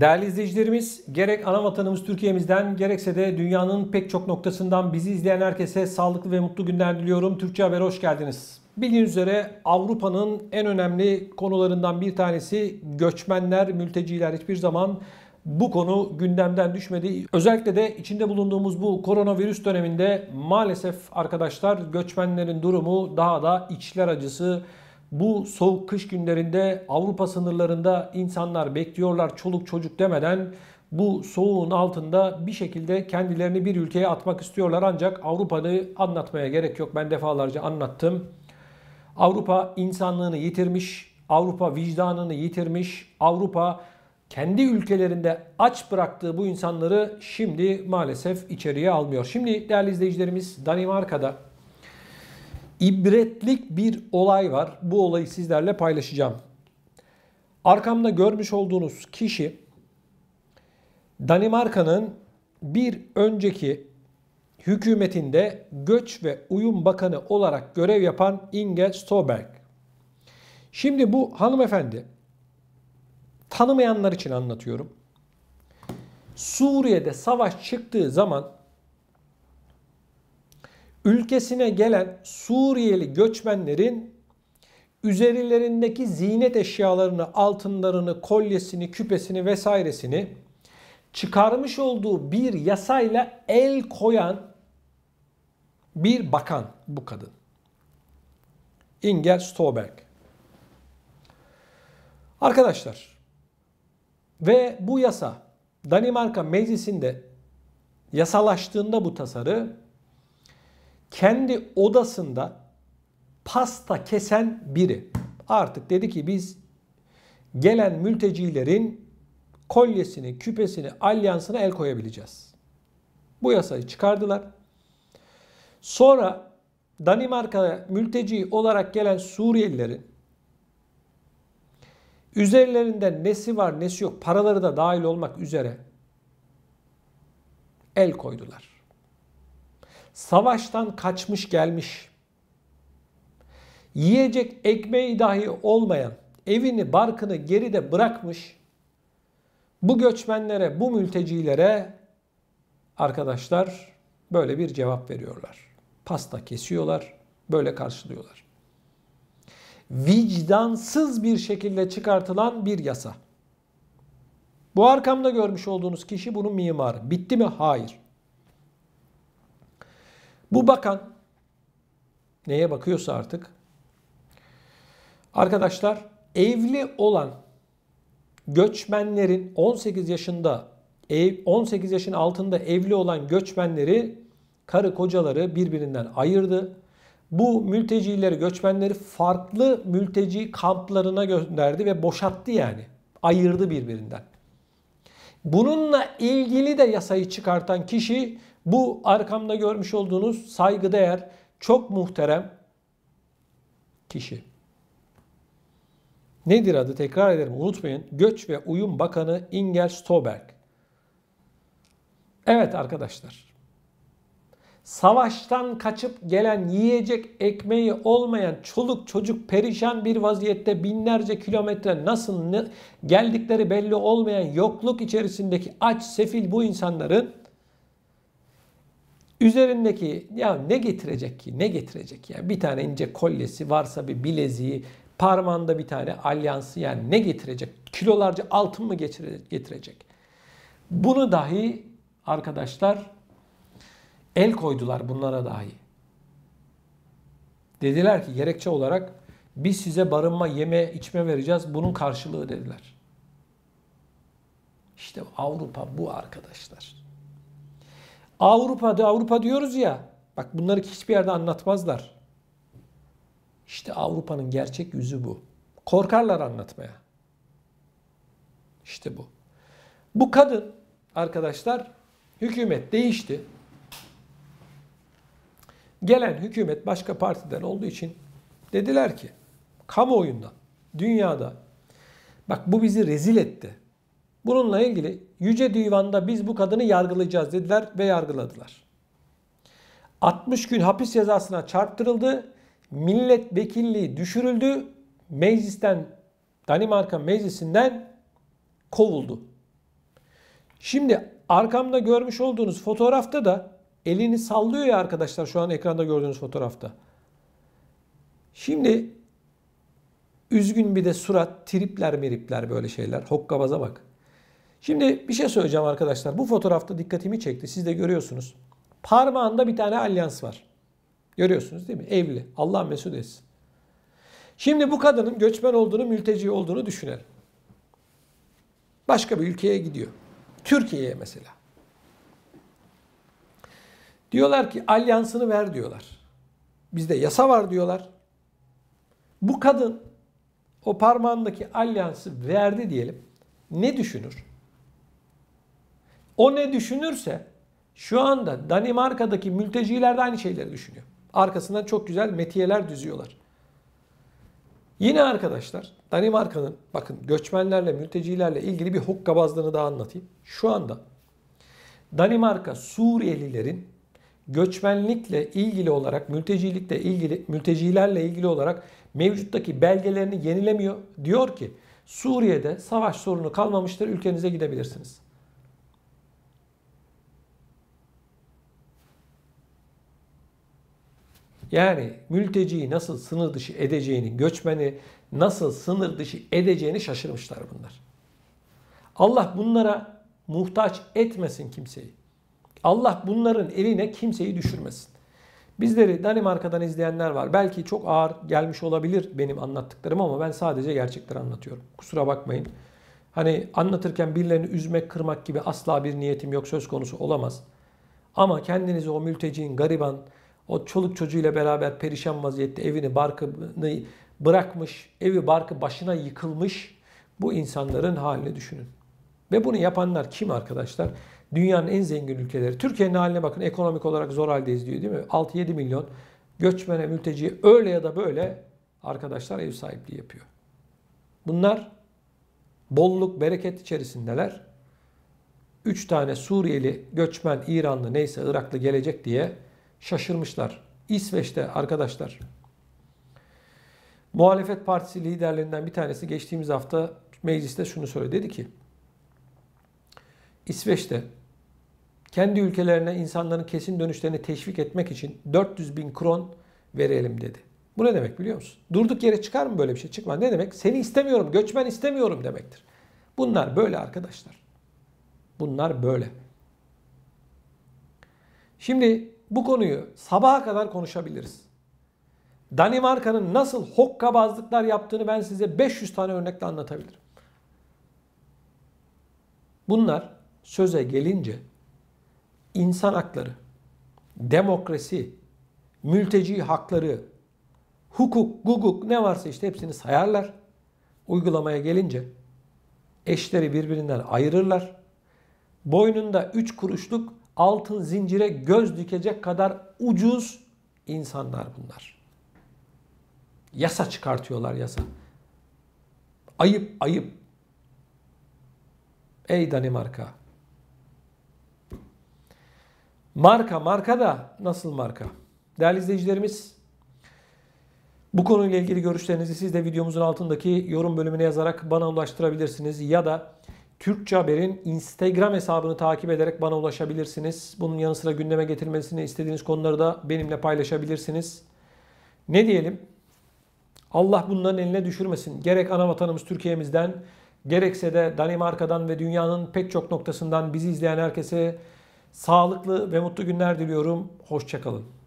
Değerli izleyicilerimiz, gerek ana vatanımız Türkiye'mizden gerekse de dünyanın pek çok noktasından bizi izleyen herkese sağlıklı ve mutlu günler diliyorum. Türkçe Haber'e hoş geldiniz. Bildiğiniz üzere Avrupa'nın en önemli konularından bir tanesi göçmenler, mülteciler hiçbir zaman bu konu gündemden düşmedi. Özellikle de içinde bulunduğumuz bu koronavirüs döneminde maalesef arkadaşlar göçmenlerin durumu daha da içler acısı bu soğuk kış günlerinde Avrupa sınırlarında insanlar bekliyorlar çoluk çocuk demeden bu soğuğun altında bir şekilde kendilerini bir ülkeye atmak istiyorlar ancak Avrupa'yı anlatmaya gerek yok. Ben defalarca anlattım. Avrupa insanlığını yitirmiş, Avrupa vicdanını yitirmiş, Avrupa kendi ülkelerinde aç bıraktığı bu insanları şimdi maalesef içeriye almıyor. Şimdi değerli izleyicilerimiz Danimarka'da ibretlik bir olay var. Bu olayı sizlerle paylaşacağım. Arkamda görmüş olduğunuz kişi Danimarka'nın bir önceki hükümetinde Göç ve Uyum Bakanı olarak görev yapan Inge Stoberg. Şimdi bu hanımefendi tanımayanlar için anlatıyorum. Suriye'de savaş çıktığı zaman ülkesine gelen Suriyeli göçmenlerin üzerlerindeki ziynet eşyalarını, altınlarını, kolyesini, küpesini vesairesini çıkarmış olduğu bir yasayla el koyan bir bakan bu kadın. Inger Stolberg. Arkadaşlar ve bu yasa Danimarka meclisinde yasalaştığında bu tasarı kendi odasında pasta kesen biri artık dedi ki biz gelen mültecilerin kolyesini, küpesini, alyansına el koyabileceğiz. Bu yasayı çıkardılar. Sonra Danimarka'ya mülteci olarak gelen Suriyelilerin üzerlerinde nesi var nesi yok paraları da dahil olmak üzere el koydular savaştan kaçmış gelmiş, yiyecek ekmeği dahi olmayan, evini barkını geride bırakmış, bu göçmenlere, bu mültecilere arkadaşlar böyle bir cevap veriyorlar. Pasta kesiyorlar, böyle karşılıyorlar. Vicdansız bir şekilde çıkartılan bir yasa. Bu arkamda görmüş olduğunuz kişi bunun mimarı. Bitti mi? Hayır. Bu bakan neye bakıyorsa artık arkadaşlar evli olan göçmenlerin 18 yaşında 18 yaşın altında evli olan göçmenleri karı kocaları birbirinden ayırdı. Bu mültecileri, göçmenleri farklı mülteci kamplarına gönderdi ve boşattı yani. Ayırdı birbirinden. Bununla ilgili de yasayı çıkartan kişi bu arkamda görmüş olduğunuz saygıdeğer, çok muhterem kişi. Nedir adı? Tekrar ederim unutmayın. Göç ve Uyum Bakanı Inger Stoberg. Evet arkadaşlar. Savaştan kaçıp gelen yiyecek ekmeği olmayan çoluk çocuk perişan bir vaziyette binlerce kilometre nasıl geldikleri belli olmayan yokluk içerisindeki aç sefil bu insanların Üzerindeki ya ne getirecek ki? Ne getirecek ya? Bir tane ince kolyesi varsa bir bileziği, parmağında bir tane alyansı yani ne getirecek? Kilolarca altın mı getirecek? Bunu dahi arkadaşlar el koydular bunlara dahi. Dediler ki gerekçe olarak biz size barınma, yeme, içme vereceğiz. Bunun karşılığı dediler. İşte Avrupa bu arkadaşlar. Avrupa'da Avrupa diyoruz ya. Bak bunları hiçbir yerde anlatmazlar. İşte Avrupa'nın gerçek yüzü bu. Korkarlar anlatmaya. İşte bu. Bu kadın arkadaşlar hükümet değişti. Gelen hükümet başka partiden olduğu için dediler ki kamuoyunda dünyada bak bu bizi rezil etti. Bununla ilgili Yüce Divan'da biz bu kadını yargılayacağız dediler ve yargıladılar. 60 gün hapis cezasına çarptırıldı. Milletvekilliği düşürüldü. Meclisten Danimarka meclisinden kovuldu. Şimdi arkamda görmüş olduğunuz fotoğrafta da elini sallıyor ya arkadaşlar şu an ekranda gördüğünüz fotoğrafta. Şimdi üzgün bir de surat, tripler miripler böyle şeyler. Hokkabaza bak. Şimdi bir şey söyleyeceğim arkadaşlar. Bu fotoğrafta dikkatimi çekti. Siz de görüyorsunuz. Parmağında bir tane alyans var. Görüyorsunuz değil mi? Evli. Allah mesut etsin. Şimdi bu kadının göçmen olduğunu, mülteci olduğunu düşünelim. Başka bir ülkeye gidiyor. Türkiye'ye mesela. Diyorlar ki alyansını ver diyorlar. Bizde yasa var diyorlar. Bu kadın o parmağındaki alyansı verdi diyelim. Ne düşünür? O ne düşünürse şu anda Danimarka'daki mülteciler de aynı şeyleri düşünüyor. Arkasından çok güzel metiyeler düzüyorlar. Yine arkadaşlar Danimarka'nın bakın göçmenlerle mültecilerle ilgili bir hokkabazlığını da anlatayım. Şu anda Danimarka Suriyelilerin göçmenlikle ilgili olarak mültecilikle ilgili mültecilerle ilgili olarak mevcuttaki belgelerini yenilemiyor. Diyor ki Suriye'de savaş sorunu kalmamıştır ülkenize gidebilirsiniz. Yani mülteciyi nasıl sınır dışı edeceğini, göçmeni nasıl sınır dışı edeceğini şaşırmışlar bunlar. Allah bunlara muhtaç etmesin kimseyi. Allah bunların eline kimseyi düşürmesin. Bizleri Danimarka'dan izleyenler var. Belki çok ağır gelmiş olabilir benim anlattıklarım ama ben sadece gerçekleri anlatıyorum. Kusura bakmayın. Hani anlatırken birilerini üzmek, kırmak gibi asla bir niyetim yok söz konusu olamaz. Ama kendinizi o mülteciğin, gariban, o çoluk çocuğuyla beraber perişan vaziyette evini barkını bırakmış, evi barkı başına yıkılmış bu insanların halini düşünün. Ve bunu yapanlar kim arkadaşlar? Dünyanın en zengin ülkeleri. Türkiye'nin haline bakın ekonomik olarak zor haldeyiz diyor değil mi? 6-7 milyon göçmene, mülteciye öyle ya da böyle arkadaşlar ev sahipliği yapıyor. Bunlar bolluk, bereket içerisindeler. 3 tane Suriyeli, göçmen, İranlı neyse Iraklı gelecek diye şaşırmışlar. İsveç'te arkadaşlar muhalefet partisi liderlerinden bir tanesi geçtiğimiz hafta mecliste şunu söyledi. Dedi ki İsveç'te kendi ülkelerine insanların kesin dönüşlerini teşvik etmek için 400 bin kron verelim dedi. Bu ne demek biliyor musun? Durduk yere çıkar mı böyle bir şey? Çıkma. Ne demek? Seni istemiyorum, göçmen istemiyorum demektir. Bunlar böyle arkadaşlar. Bunlar böyle. Şimdi bu konuyu sabaha kadar konuşabiliriz. Danimarka'nın nasıl hokkabazlıklar yaptığını ben size 500 tane örnekle anlatabilirim. Bunlar söze gelince insan hakları, demokrasi, mülteci hakları, hukuk, guguk ne varsa işte hepsini sayarlar. Uygulamaya gelince eşleri birbirinden ayırırlar. Boynunda üç kuruşluk altın zincire göz dikecek kadar ucuz insanlar bunlar. Yasa çıkartıyorlar yasa. Ayıp ayıp. Ey Danimarka. Marka marka da nasıl marka? Değerli izleyicilerimiz bu konuyla ilgili görüşlerinizi siz de videomuzun altındaki yorum bölümüne yazarak bana ulaştırabilirsiniz ya da Türkçe Haber'in Instagram hesabını takip ederek bana ulaşabilirsiniz. Bunun yanı sıra gündeme getirmesini istediğiniz konuları da benimle paylaşabilirsiniz. Ne diyelim? Allah bunların eline düşürmesin. Gerek ana vatanımız Türkiye'mizden, gerekse de Danimarka'dan ve dünyanın pek çok noktasından bizi izleyen herkese sağlıklı ve mutlu günler diliyorum. Hoşçakalın.